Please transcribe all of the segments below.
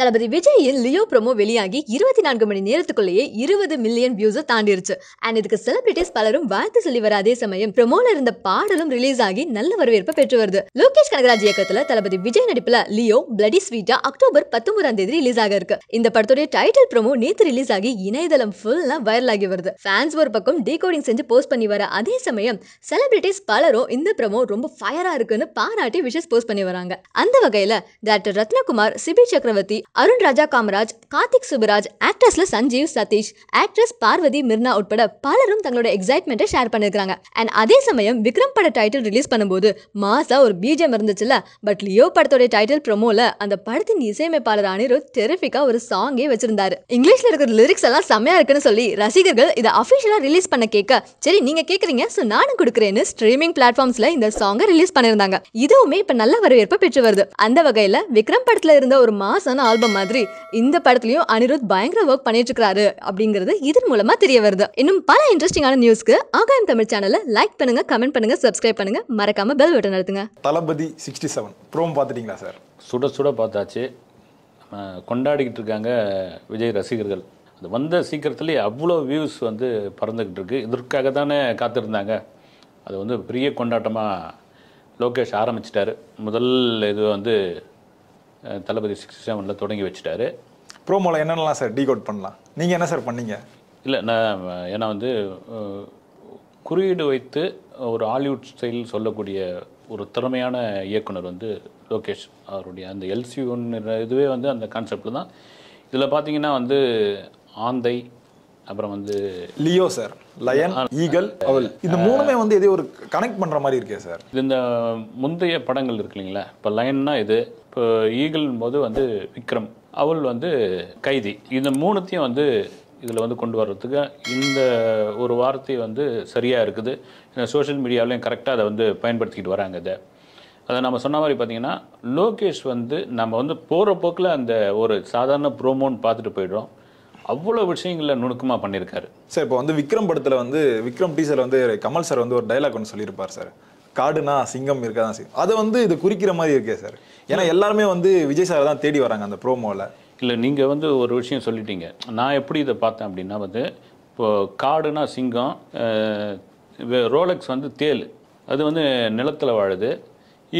தளபதி விஜயின் Leo promo வெளியாகி இருபத்தி நான்கு மணி நேரத்துக்குள்ளேயே இருபது மில்லியன் வியூஸை தாண்டிருச்சு அண்ட் இதுக்கு செலிபிரிட்டிஸ் பலரும் வாழ்த்து சொல்லி வர அதே சமயம் ப்ரோமோல இருந்த பாடலும் ரிலீஸ் ஆகி நல்ல வரவேற்பை பெற்று வருது லோகேஷ் கனகராஜ் இயக்கத்துல தளபதி விஜய் நடிப்புல லியோ பிளடி ஸ்வீட்டா அக்டோபர் பத்தொன்பதாம் தேதி ரிலீஸ் ஆக இருக்கு இந்த படத்துடைய டைட்டில் ப்ரோமோ நேத்து ரிலீஸ் ஆகி இணையதளம் ஃபுல்லா வைரல் ஆகி வருது ஃபேன்ஸ் ஒரு பக்கம் டீகோடிங் செஞ்சு போஸ்ட் பண்ணி வர அதே சமயம் செலிபிரிட்டிஸ் பலரும் இந்த ப்ரோமோ ரொம்ப ஃபயரா இருக்குன்னு பாராட்டி விஷஸ் போஸ்ட் பண்ணி வராங்க அந்த வகையில டாக்டர் ரத்னகுமார் சிபி சக்கரவர்த்தி அருண் ராஜா காமராஜ் கார்த்திக் சுபராஜ் ஆக்ட்ரஸ்ல சஞ்சீவ் சதீஷ் ஆக்ட்ரஸ் பார்வதி மிர்னா உட்பட பலரும் தங்களோட எக்ஸைட்மெண்ட்டை ஷேர் பண்ணிருக்காங்க அண்ட் அதே சமயம் விக்ரம் பட டைட்டில் ரிலீஸ் பண்ணும்போது மாசா ஒரு பீஜம் இருந்துச்சுல பட் லியோ படத்தோட டைட்டில் ப்ரோமோல அந்த படத்தின் இசையமைப்பாளர் அனிருத் டெரிஃபிக்கா ஒரு சாங்கே வச்சிருந்தாரு இங்கிலீஷ்ல இருக்கிற லிரிக்ஸ் எல்லாம் செம்மையா இருக்குன்னு சொல்லி ரசிகர்கள் இதை அஃபிஷியலா ரிலீஸ் பண்ண கேட்க சரி நீங்க கேக்குறீங்க ஸோ நானும் கொடுக்குறேன்னு ஸ்ட்ரீமிங் பிளாட்ஃபார்ம்ஸ்ல இந்த சாங்கை ரிலீஸ் பண்ணிருந்தாங்க இதுவுமே இப்ப நல்ல வரவேற்பு பெற்று வருது அந்த வகையில விக்ரம் படத்துல இருந்த ஒரு மாசான ஆல்பம் ஆல்பம் மாதிரி இந்த படத்திலையும் அனிருத் பயங்கர ஒர்க் பண்ணிட்டு இருக்காரு அப்படிங்கிறது இதன் மூலமா தெரிய வருது இன்னும் பல இன்ட்ரெஸ்டிங்கான நியூஸ்க்கு ஆகாயம் தமிழ் சேனலை லைக் பண்ணுங்க கமெண்ட் பண்ணுங்க சப்ஸ்கிரைப் பண்ணுங்க மறக்காம பெல் பட்டன் அழுத்துங்க தளபதி சிக்ஸ்டி செவன் ப்ரோம் பாத்துட்டீங்களா சார் சுட சுட பார்த்தாச்சு கொண்டாடிக்கிட்டு இருக்காங்க விஜய் ரசிகர்கள் அது வந்த சீக்கிரத்துலேயே அவ்வளோ வியூஸ் வந்து பறந்துக்கிட்டு இருக்குது இதற்காக தானே காத்திருந்தாங்க அது வந்து பெரிய கொண்டாட்டமாக லோகேஷ் ஆரம்பிச்சிட்டாரு முதல் இது வந்து தளபதி சிக்ஸ்டி செவனில் தொடங்கி வச்சுட்டாரு ப்ரோமோவில் என்னென்னலாம் சார் டீகோட் பண்ணலாம் நீங்கள் என்ன சார் பண்ணீங்க இல்லை நான் ஏன்னா வந்து குறியீடு வைத்து ஒரு ஹாலிவுட் ஸ்டைல் சொல்லக்கூடிய ஒரு திறமையான இயக்குனர் வந்து லோகேஷ் அவருடைய அந்த எல்சி இதுவே வந்து அந்த கான்செப்டில் தான் இதில் பார்த்தீங்கன்னா வந்து ஆந்தை அப்புறம் வந்து லியோ சார் லயன் ஈகல் அவல் இந்த மூணுமே வந்து எதே ஒரு கனெக்ட் பண்ணுற மாதிரி இருக்கே சார் இந்த முந்தைய படங்கள் இருக்கு இல்லைங்களா இப்போ லயன்னா இது இப்போ ஈகிள் போது வந்து விக்ரம் அவள் வந்து கைதி இந்த மூணுத்தையும் வந்து இதில் வந்து கொண்டு வர்றதுக்கு இந்த ஒரு வார்த்தை வந்து சரியாக இருக்குது ஏன்னா சோஷியல் மீடியாவிலையும் கரெக்டாக அதை வந்து பயன்படுத்திக்கிட்டு வராங்க இதை அதை நம்ம சொன்ன மாதிரி பார்த்தீங்கன்னா லோகேஷ் வந்து நம்ம வந்து போகிற போக்கில் அந்த ஒரு சாதாரண ப்ரோமோன்னு பார்த்துட்டு போயிடுறோம் அவ்வளோ விஷயங்களில் நுணுக்கமாக பண்ணியிருக்காரு சார் இப்போ வந்து விக்ரம் படத்தில் வந்து விக்ரம் டீசர் வந்து கமல் சார் வந்து ஒரு டைலாக் ஒன்று சொல்லியிருப்பார் சார் காடுனா சிங்கம் இருக்காதான் சிங்கம் அதை வந்து இது குறிக்கிற மாதிரி இருக்கே சார் ஏன்னா எல்லாருமே வந்து விஜய் சார் தான் தேடி வராங்க அந்த ப்ரோமோவில் இல்லை நீங்கள் வந்து ஒரு விஷயம் சொல்லிட்டீங்க நான் எப்படி இதை பார்த்தேன் அப்படின்னா வந்து இப்போது காடுனா சிங்கம் ரோலக்ஸ் வந்து தேல் அது வந்து நிலத்தில் வாழுது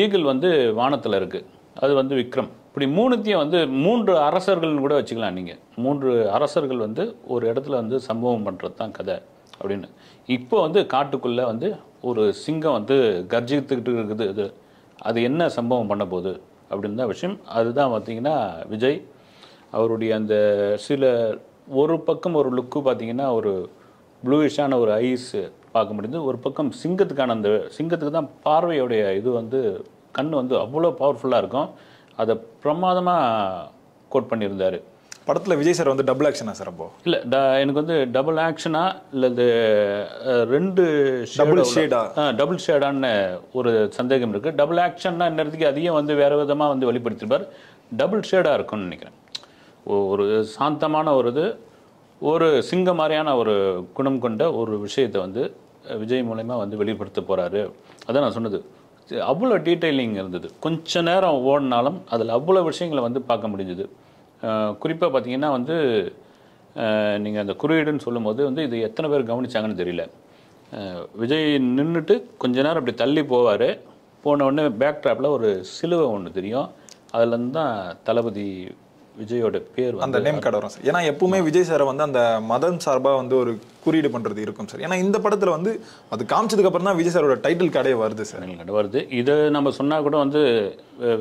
ஈகிள் வந்து வானத்தில் இருக்குது அது வந்து விக்ரம் இப்படி மூணுத்தையும் வந்து மூன்று அரசர்கள்னு கூட வச்சுக்கலாம் நீங்கள் மூன்று அரசர்கள் வந்து ஒரு இடத்துல வந்து சம்பவம் பண்ணுறது தான் கதை அப்படின்னு இப்போ வந்து காட்டுக்குள்ளே வந்து ஒரு சிங்கம் வந்து கர்ஜித்துக்கிட்டு இருக்குது இது அது என்ன சம்பவம் பண்ண போகுது அப்படின்னு தான் விஷயம் அதுதான் பார்த்திங்கன்னா விஜய் அவருடைய அந்த சில ஒரு பக்கம் ஒரு லுக்கு பார்த்திங்கன்னா ஒரு ப்ளூயிஷான ஒரு ஐஸ் பார்க்க முடியுது ஒரு பக்கம் சிங்கத்துக்கான அந்த சிங்கத்துக்கு தான் பார்வையுடைய இது வந்து கண் வந்து அவ்வளோ பவர்ஃபுல்லாக இருக்கும் அதை பிரமாதமாக கோட் பண்ணியிருந்தார் படத்தில் விஜய் சார் வந்து டபுள் ஆக்ஷனா சார் அப்போ இல்லை ட எனக்கு வந்து டபுள் ஆக்ஷனா இல்லை இது ரெண்டு டபுள் ஷேடா டபுள் ஷேடான்னு ஒரு சந்தேகம் இருக்குது டபுள் ஆக்ஷன்னா என்னதுக்கு அதையும் வந்து வேறு விதமாக வந்து வெளிப்படுத்திருப்பார் டபுள் ஷேடாக இருக்கும்னு நினைக்கிறேன் ஒரு சாந்தமான ஒரு இது ஒரு சிங்க மாதிரியான ஒரு குணம் கொண்ட ஒரு விஷயத்தை வந்து விஜய் மூலயமா வந்து வெளிப்படுத்த போகிறாரு அதான் நான் சொன்னது அவ்வளோ டீட்டெயிலிங் இருந்தது கொஞ்ச நேரம் ஓடினாலும் அதில் அவ்வளோ விஷயங்களை வந்து பார்க்க முடிஞ்சுது குறிப்பாக பார்த்தீங்கன்னா வந்து நீங்கள் அந்த குறியீடுன்னு சொல்லும்போது வந்து இது எத்தனை பேர் கவனிச்சாங்கன்னு தெரியல விஜய் நின்றுட்டு கொஞ்ச நேரம் அப்படி தள்ளி போவார் போன உடனே பேக் ட்ராப்பில் ஒரு சிலுவை ஒன்று தெரியும் அதுலேருந்து தான் தளபதி விஜயோட பேர் அந்த நேம் கார்டு வரும் சார் ஏன்னா எப்பவுமே விஜய் சாரை வந்து அந்த மதம் சார்பாக வந்து ஒரு குறியீடு பண்ணுறது இருக்கும் சார் ஏன்னா இந்த படத்தில் வந்து அது காமிச்சதுக்கு அப்புறம் தான் விஜய் சாரோட டைட்டில் கார்டே வருது சார் கார்டு வருது இது நம்ம சொன்னால் கூட வந்து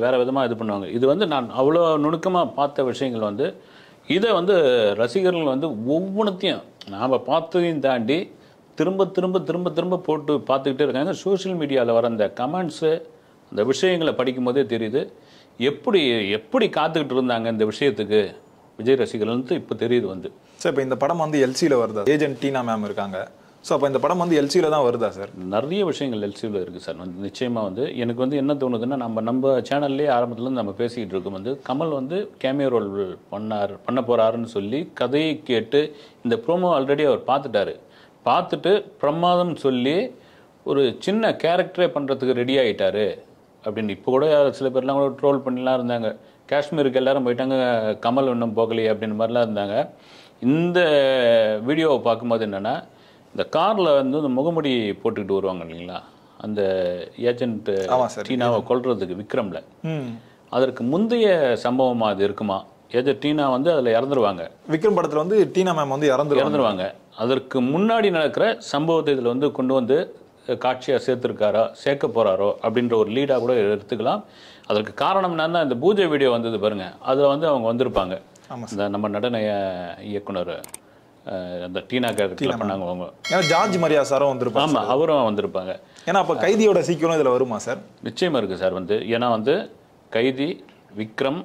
வேறு விதமாக இது பண்ணுவாங்க இது வந்து நான் அவ்வளோ நுணுக்கமாக பார்த்த விஷயங்கள் வந்து இதை வந்து ரசிகர்கள் வந்து ஒவ்வொன்றத்தையும் நாம் பார்த்ததையும் தாண்டி திரும்ப திரும்ப திரும்ப திரும்ப போட்டு பார்த்துக்கிட்டே இருக்காங்க சோஷியல் மீடியாவில் வர அந்த கமெண்ட்ஸு அந்த விஷயங்களை படிக்கும்போதே தெரியுது எப்படி எப்படி காத்துக்கிட்டு இருந்தாங்க இந்த விஷயத்துக்கு விஜய் ரசிகர்கள்னு இப்போ தெரியுது வந்து சார் இப்போ இந்த படம் வந்து எல்சியில் வருதா ஏஜென்ட் டீனா மேம் இருக்காங்க ஸோ அப்போ இந்த படம் வந்து எல்சியில் தான் வருதா சார் நிறைய விஷயங்கள் எல்சியில் இருக்குது சார் வந்து நிச்சயமாக வந்து எனக்கு வந்து என்ன தோணுதுன்னா நம்ம நம்ம சேனல்லே ஆரம்பத்துலேருந்து நம்ம பேசிக்கிட்டு இருக்கும் வந்து கமல் வந்து கேமியா ரோல் பண்ணார் பண்ண போகிறாருன்னு சொல்லி கதையை கேட்டு இந்த ப்ரோமோ ஆல்ரெடி அவர் பார்த்துட்டாரு பார்த்துட்டு பிரமாதம் சொல்லி ஒரு சின்ன கேரக்டரே பண்ணுறதுக்கு ரெடி ஆகிட்டாரு அப்படின்னு இப்போ கூட சில பேர்லாம் கூட ட்ரோல் பண்ணிலாம் இருந்தாங்க காஷ்மீருக்கு எல்லாரும் போயிட்டாங்க கமல் இன்னும் போகலையே அப்படின்னு மாதிரிலாம் இருந்தாங்க இந்த வீடியோவை பார்க்கும்போது என்னென்னா இந்த காரில் வந்து இந்த முகமுடி போட்டுக்கிட்டு வருவாங்க இல்லைங்களா அந்த ஏஜென்ட் டீனாவை கொல்றதுக்கு விக்ரமில் அதற்கு முந்தைய சம்பவமாக அது இருக்குமா ஏஜென்ட் டீனா வந்து அதில் இறந்துருவாங்க விக்ரம் படத்தில் வந்து டீனா மேம் வந்து இறந்து இறந்துருவாங்க அதற்கு முன்னாடி நடக்கிற சம்பவத்தை இதில் வந்து கொண்டு வந்து காட்சியாக சேர்த்துருக்காரோ சேர்க்க போகிறாரோ அப்படின்ற ஒரு லீடாக கூட எடுத்துக்கலாம் அதற்கு காரணம் என்னன்னா இந்த பூஜை வீடியோ வந்தது பாருங்கள் அதில் வந்து அவங்க வந்திருப்பாங்க இந்த நம்ம நடன இயக்குனர் அந்த டீனா கேரக்டர் பண்ணாங்க அவங்க ஏன்னா ஜார்ஜ் மரியா சாரும் வந்திருப்பாங்க ஆமாம் அவரும் வந்திருப்பாங்க ஏன்னா அப்போ கைதியோட சீக்கிரம் இதில் வருமா சார் நிச்சயமாக இருக்குது சார் வந்து ஏன்னா வந்து கைதி விக்ரம்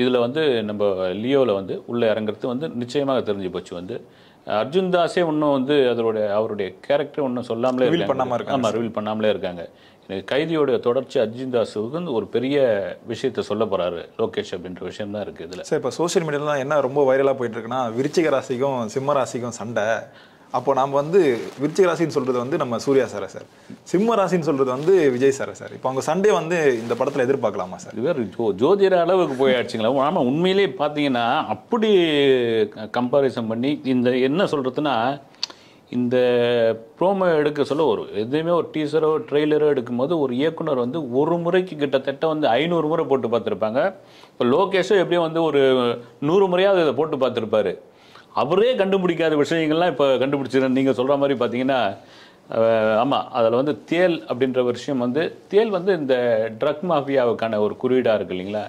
இதில் வந்து நம்ம லியோவில் வந்து உள்ளே இறங்குறது வந்து நிச்சயமாக தெரிஞ்சு போச்சு வந்து அர்ஜுன் தாஸே ஒன்றும் வந்து அதோடைய அவருடைய கேரக்டர் ஒன்றும் சொல்லாமலே பண்ணாமல் இருக்காங்க ஆமாம் ரிவீல் பண்ணாமலே இருக்காங்க எனக்கு கைதியோடைய தொடர்ச்சி அர்ஜுன் தாஸுக்கு வந்து ஒரு பெரிய விஷயத்த சொல்ல போகிறாரு லோகேஷ் அப்படின்ற விஷயம் தான் இருக்குது இதில் சார் இப்போ சோஷியல் மீடியாலாம் என்ன ரொம்ப வைரலாக போயிட்டு இருக்குன்னா விருச்சிக ராசிக்கும் சிம்ம ராசிக்கும் சண்டை அப்போ நாம் வந்து விருச்சிக ராசின்னு சொல்கிறது வந்து நம்ம சூர்யா சார சார் சிம்ம ராசின்னு சொல்கிறது வந்து விஜய் சார சார் இப்போ அவங்க சண்டே வந்து இந்த படத்தில் எதிர்பார்க்கலாமா சார் இவர் ஜோ ஜோதிட அளவுக்கு போயாச்சுங்களா ஆனால் உண்மையிலே பார்த்தீங்கன்னா அப்படி கம்பாரிசன் பண்ணி இந்த என்ன சொல்கிறதுன்னா இந்த ப்ரோமோ எடுக்க சொல்ல ஒரு எதுவுமே ஒரு டீசரோ ட்ரெய்லரோ எடுக்கும்போது ஒரு இயக்குனர் வந்து ஒரு முறைக்கு கிட்டத்தட்ட வந்து ஐநூறு முறை போட்டு பார்த்துருப்பாங்க இப்போ லோகேஷோ எப்படியும் வந்து ஒரு நூறு முறையாவது இதை போட்டு பார்த்துருப்பாரு அவரே கண்டுபிடிக்காத விஷயங்கள்லாம் இப்போ கண்டுபிடிச்சிருந்தேன் நீங்கள் சொல்கிற மாதிரி பார்த்தீங்கன்னா ஆமாம் அதில் வந்து தேல் அப்படின்ற ஒரு விஷயம் வந்து தேல் வந்து இந்த ட்ரக் மாஃபியாவுக்கான ஒரு குறியீடாக இருக்குது இல்லைங்களா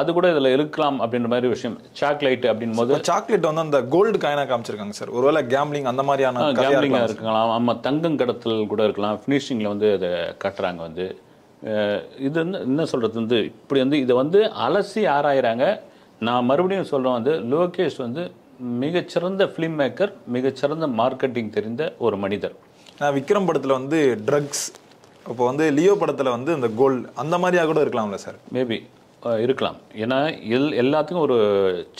அது கூட இதில் இருக்கலாம் அப்படின்ற மாதிரி விஷயம் சாக்லேட் அப்படின் போது சாக்லேட் வந்து அந்த கோல்டு காயினாக காமிச்சிருக்காங்க சார் ஒருவேளை கேம்லிங் அந்த மாதிரியான கேம்லிங்காக இருக்கலாம் ஆமாம் தங்கம் கடத்தல் கூட இருக்கலாம் ஃபினிஷிங்கில் வந்து அதை கட்டுறாங்க வந்து இது வந்து என்ன சொல்கிறது வந்து இப்படி வந்து இதை வந்து அலசி ஆராயிறாங்க நான் மறுபடியும் சொல்கிறேன் வந்து லோகேஷ் வந்து மிகச்சிறந்த ஃபிலிம் மேக்கர் மிகச்சிறந்த மார்க்கெட்டிங் தெரிந்த ஒரு மனிதர் நான் விக்ரம் படத்தில் வந்து ட்ரக்ஸ் இப்போ வந்து லியோ படத்தில் வந்து இந்த கோல்டு அந்த மாதிரியாக கூட இருக்கலாம்ல சார் மேபி இருக்கலாம் ஏன்னா எல் எல்லாத்துக்கும் ஒரு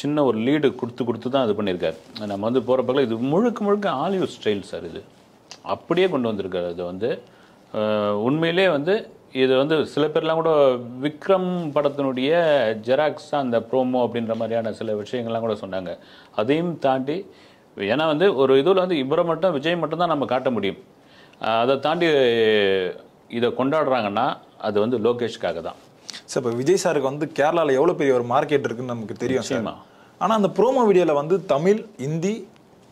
சின்ன ஒரு லீடு கொடுத்து கொடுத்து தான் இது பண்ணியிருக்காரு நம்ம வந்து போகிறப்பக்கல இது முழுக்க முழுக்க ஆலிவுட் ஸ்டைல் சார் இது அப்படியே கொண்டு வந்திருக்காரு அது வந்து உண்மையிலே வந்து இது வந்து சில பேர்லாம் கூட விக்ரம் படத்தினுடைய ஜெராக்ஸ் தான் அந்த ப்ரோமோ அப்படின்ற மாதிரியான சில விஷயங்கள்லாம் கூட சொன்னாங்க அதையும் தாண்டி ஏன்னா வந்து ஒரு இதில் வந்து இவரை மட்டும் விஜய் மட்டும்தான் நம்ம காட்ட முடியும் அதை தாண்டி இதை கொண்டாடுறாங்கன்னா அது வந்து லோகேஷ்காக தான் சார் இப்போ விஜய் சாருக்கு வந்து கேரளாவில் எவ்வளோ பெரிய ஒரு மார்க்கெட் இருக்குன்னு நமக்கு தெரியும் சார் ஆனால் அந்த ப்ரோமோ வீடியோவில் வந்து தமிழ் இந்தி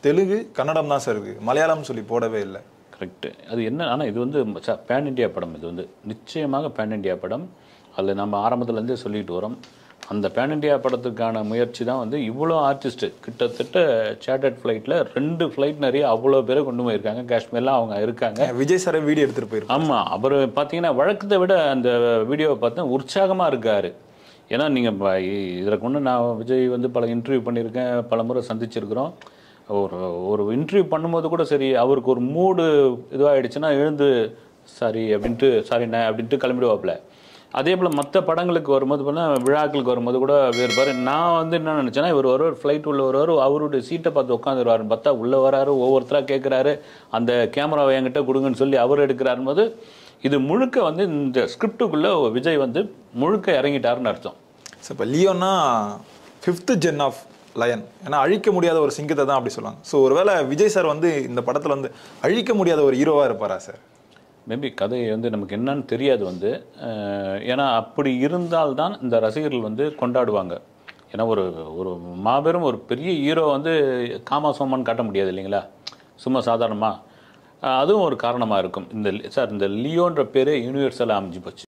தெலுங்கு கன்னடம் தான் சார் இருக்குது மலையாளம்னு சொல்லி போடவே இல்லை ஆஸ்பெக்ட் அது என்ன ஆனால் இது வந்து பேன் இண்டியா படம் இது வந்து நிச்சயமாக பேன் இண்டியா படம் அதில் நம்ம ஆரம்பத்துலேருந்தே சொல்லிட்டு வரோம் அந்த பேன் இண்டியா படத்துக்கான முயற்சி தான் வந்து இவ்வளோ ஆர்டிஸ்ட்டு கிட்டத்தட்ட சேட்டர்ட் ஃப்ளைட்டில் ரெண்டு ஃப்ளைட் நிறைய அவ்வளோ பேரை கொண்டு போயிருக்காங்க காஷ்மீரெலாம் அவங்க இருக்காங்க விஜய் சார் வீடியோ எடுத்துகிட்டு போயிருக்காங்க ஆமாம் அவர் பார்த்தீங்கன்னா வழக்கத்தை விட அந்த வீடியோவை பார்த்தா உற்சாகமாக இருக்கார் ஏன்னா நீங்கள் இதற்கு கொண்டு நான் விஜய் வந்து பல இன்டர்வியூ பண்ணியிருக்கேன் பல முறை சந்திச்சிருக்கிறோம் ஒரு ஒரு இன்டர்வியூ பண்ணும்போது கூட சரி அவருக்கு ஒரு மூடு இதுவாகிடுச்சுன்னா எழுந்து சாரி அப்படின்ட்டு சாரிண்ணே அப்படின்ட்டு கிளம்பிடுவாப்புல அதே போல் மற்ற படங்களுக்கு வரும்போது பார்த்தீங்கன்னா விழாக்களுக்கு வரும்போது கூட வேறுபாரு நான் வந்து என்ன நினச்சேன்னா இவர் ஒருவர் ஃப்ளைட் உள்ள வருவார் அவருடைய சீட்டை பார்த்து உட்காந்துருவாரு பார்த்தா உள்ளே வராரு ஒவ்வொருத்தராக கேட்குறாரு அந்த கேமராவை என்கிட்ட கொடுங்கன்னு சொல்லி அவர் எடுக்கிறாரும் போது இது முழுக்க வந்து இந்த ஸ்கிரிப்டுக்குள்ளே விஜய் வந்து முழுக்க இறங்கிட்டாருன்னு அர்த்தம் ஸோ இப்போ லியோன்னா ஃபிஃப்த்து ஜென் ஆஃப் லயன் ஏன்னா அழிக்க முடியாத ஒரு சிங்கத்தை தான் அப்படி சொல்லுவாங்க ஸோ ஒருவேளை விஜய் சார் வந்து இந்த படத்தில் வந்து அழிக்க முடியாத ஒரு ஹீரோவாக இருப்பாரா சார் மேபி கதை வந்து நமக்கு என்னன்னு தெரியாது வந்து ஏன்னா அப்படி இருந்தால்தான் இந்த ரசிகர்கள் வந்து கொண்டாடுவாங்க ஏன்னா ஒரு ஒரு மாபெரும் ஒரு பெரிய ஹீரோ வந்து காமா சோமான்னு காட்ட முடியாது இல்லைங்களா சும்மா சாதாரணமாக அதுவும் ஒரு காரணமாக இருக்கும் இந்த சார் இந்த லியோன்ற பேரே யூனிவர்சலாக அமைஞ்சு போச்சு